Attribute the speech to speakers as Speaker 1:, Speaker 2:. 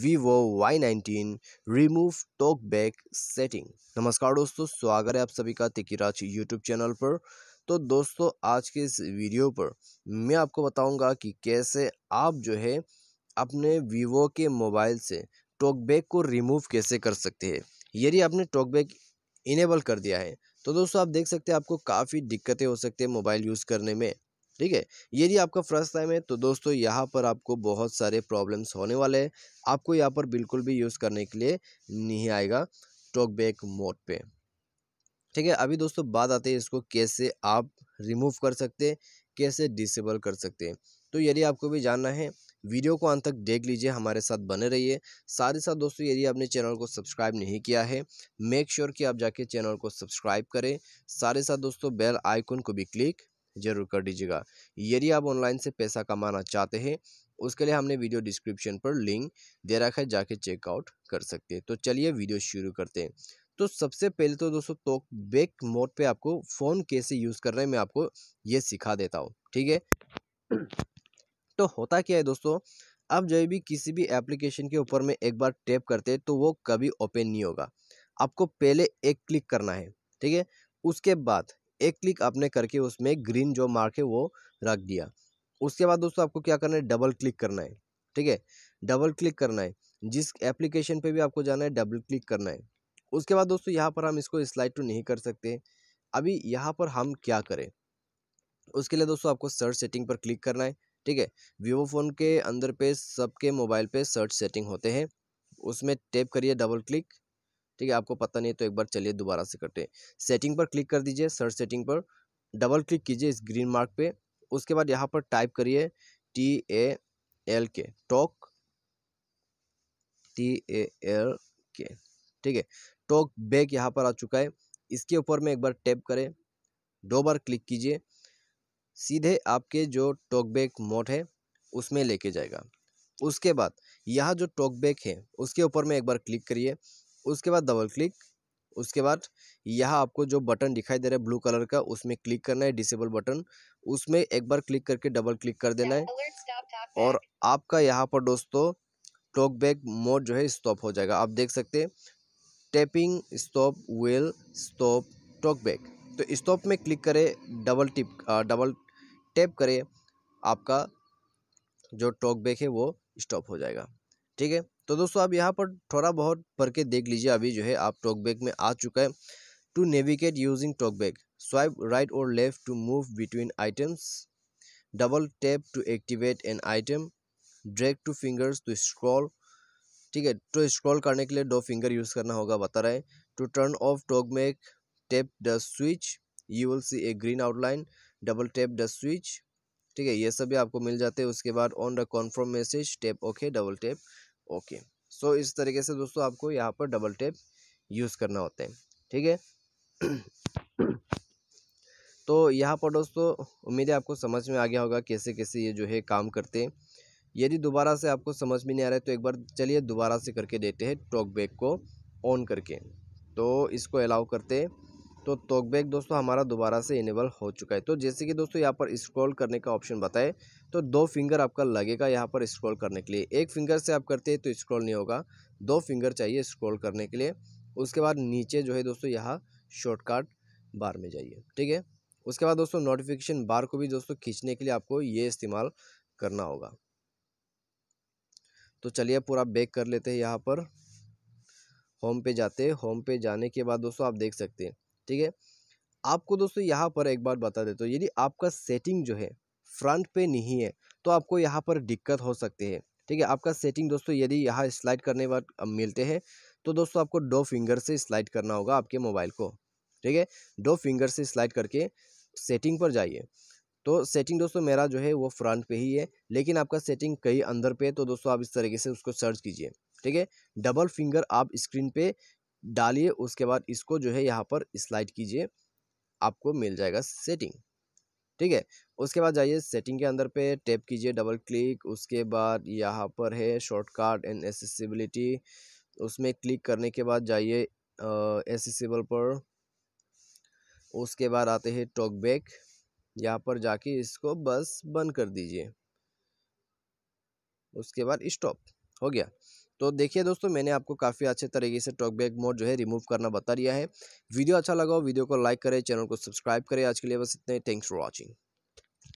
Speaker 1: Vivo Y nineteen remove talkback setting नमस्कार दोस्तों स्वागत है आप सभी का तिकीराज यूट्यूब चैनल पर तो दोस्तों आज के इस वीडियो पर मैं आपको बताऊंगा कि कैसे आप जो है अपने वीवो के मोबाइल से टॉक बैक को रिमूव कैसे कर सकते हैं यदि आपने टॉक बैक इनेबल कर दिया है तो दोस्तों आप देख सकते हैं आपको काफ़ी दिक्कतें हो सकती है मोबाइल यूज़ करने में ठीक है यदि आपका फर्स्ट टाइम है तो दोस्तों यहाँ पर आपको बहुत सारे प्रॉब्लम्स होने वाले हैं आपको यहाँ पर बिल्कुल भी यूज़ करने के लिए नहीं आएगा टॉकबैक मोड पे ठीक है अभी दोस्तों बात आती है इसको कैसे आप रिमूव कर सकते हैं कैसे डिसेबल कर सकते हैं तो यदि आपको भी जानना है वीडियो को अंत तक देख लीजिए हमारे साथ बने रहिए साथ ही साथ दोस्तों यदि आपने चैनल को सब्सक्राइब नहीं किया है मेक श्योर sure कि आप जाके चैनल को सब्सक्राइब करें साथ ही साथ दोस्तों बेल आइकन को भी क्लिक ज़रूर कर दीजिएगा यदि आप ऑनलाइन से पैसा कमाना चाहते हैं उसके लिए हमने वीडियो डिस्क्रिप्शन पर लिंक दे रखा है जाके चेकआउट कर सकते हैं तो चलिए वीडियो शुरू करते हैं तो सबसे पहले तो दोस्तों टॉक बैक मोड पे आपको फ़ोन कैसे यूज़ कर रहे हैं मैं आपको ये सिखा देता हूँ ठीक है तो होता क्या है दोस्तों आप जब भी किसी भी एप्लीकेशन के ऊपर में एक बार टैप करते हैं तो वो कभी ओपन नहीं होगा आपको पहले एक क्लिक करना है ठीक है उसके बाद एक क्लिक आपने करके उसमें ग्रीन जो मार्क है वो रख दिया उसके बाद दोस्तों आपको क्या करना है डबल क्लिक करना है ठीक है डबल क्लिक करना है जिस एप्लीकेशन पे भी आपको जाना है डबल क्लिक करना है उसके बाद दोस्तों यहाँ पर हम इसको स्लाइड टू तो नहीं कर सकते अभी यहाँ पर हम क्या करें उसके लिए दोस्तों आपको सर्च सेटिंग पर क्लिक करना है ठीक है वीवो फ़ोन के अंदर पे सबके मोबाइल पे सर्च सेटिंग होते हैं उसमें टैप करिए डबल क्लिक ठीक है आपको पता नहीं तो एक बार चलिए दोबारा से कटें सेटिंग पर क्लिक कर दीजिए सर्च सेटिंग पर डबल क्लिक कीजिए इस ग्रीन मार्क पे उसके बाद यहाँ पर टाइप करिए T A L K talk T A L K ठीक है टॉक बैक यहाँ पर आ चुका है इसके ऊपर में एक बार टैप करें दो बार क्लिक कीजिए सीधे आपके जो टॉकबैक मोड है उसमें लेके जाएगा उसके बाद यह जो टॉकबैक है उसके ऊपर में एक बार क्लिक करिए उसके बाद डबल क्लिक उसके बाद यहाँ आपको जो बटन दिखाई दे रहा है ब्लू कलर का उसमें क्लिक करना है डिसेबल बटन उसमें एक बार क्लिक करके डबल क्लिक कर देना है और आपका यहाँ पर दोस्तों टॉक बैक मोड जो है स्टॉप हो जाएगा आप देख सकते हैं tapping stop well stop talkback तो स्टॉप में क्लिक करें डबल टिप डबल टैप करें आपका जो टॉक बैक है वो स्टॉप हो जाएगा ठीक है तो दोस्तों आप यहाँ पर थोड़ा बहुत पढ़ के देख लीजिए अभी जो है आप टॉकबैक में आ चुका है to navigate using talkback swipe right और left to move between items double tap to activate an item drag two fingers to scroll ठीक है तो स्क्रॉल करने के लिए दो फिंगर यूज़ करना होगा बता रहे to turn off talkback tap the switch you will see a green outline double tap the switch ठीक है ये सभी आपको मिल जाते हैं उसके बाद on the confirm message tap okay double tap okay so इस तरीके से दोस्तों आपको यहाँ पर डबल टेप यूज़ करना होता है ठीक है तो यहाँ पर दोस्तों उम्मीद है आपको समझ में आ गया होगा कैसे कैसे ये जो है काम करते हैं यदि दोबारा से आपको समझ में नहीं आ रहा है तो एक बार चलिए दोबारा से करके देते हैं टॉक बैग को ऑन करके तो इसको अलाउ करते हैं तो टॉक बैग दोस्तों हमारा दोबारा से इनेबल हो चुका है तो जैसे कि दोस्तों यहाँ पर स्क्रॉल करने का ऑप्शन बताए तो दो फिंगर आपका लगेगा यहाँ पर स्क्रॉल करने के लिए एक फिंगर से आप करते हैं तो स्क्रॉल नहीं होगा दो फिंगर चाहिए स्क्रॉल करने के लिए उसके बाद नीचे जो है दोस्तों यहाँ शॉर्टकट बार में जाइए ठीक है उसके बाद दोस्तों नोटिफिकेशन बार को भी दोस्तों खींचने के लिए आपको ये इस्तेमाल करना होगा तो चलिए पूरा बैक कर लेते हैं यहाँ पर होम पे जाते हैं होम पे जाने के बाद दोस्तों आप देख सकते हैं ठीक है आपको दोस्तों यहाँ पर एक बार बता देते यदि आपका सेटिंग जो है फ्रंट पे नहीं है तो आपको यहाँ पर दिक्कत हो सकती है ठीक है आपका सेटिंग दोस्तों यदि यहाँ स्लाइड करने बाद मिलते हैं तो दोस्तों आपको दो फिंगर से स्लाइड करना होगा आपके मोबाइल को ठीक है दो फिंगर से स्लाइड करके सेटिंग पर जाइए तो सेटिंग दोस्तों मेरा जो है वो फ्रंट पे ही है लेकिन आपका सेटिंग कहीं अंदर पे है तो दोस्तों आप इस तरीके से उसको सर्च कीजिए ठीक है डबल फिंगर आप स्क्रीन पे डालिए उसके बाद इसको जो है यहाँ पर स्लाइड कीजिए आपको मिल जाएगा सेटिंग ठीक है उसके बाद जाइए सेटिंग के अंदर पे टैप कीजिए डबल क्लिक उसके बाद यहाँ पर है शॉर्टकट एंड एसेसिबिलिटी उसमें क्लिक करने के बाद जाइए एसेसिबल पर उसके बाद आते हैं टॉकबैक यहाँ पर जाके इसको बस बंद कर दीजिए उसके बाद स्टॉप हो गया तो देखिए दोस्तों मैंने आपको काफ़ी अच्छे तरीके से टॉक बैक मोड जो है रिमूव करना बता दिया है वीडियो अच्छा लगा हो वीडियो को लाइक करें चैनल को सब्सक्राइब करें आज के लिए बस इतने थैंक्स फॉर वॉचिंग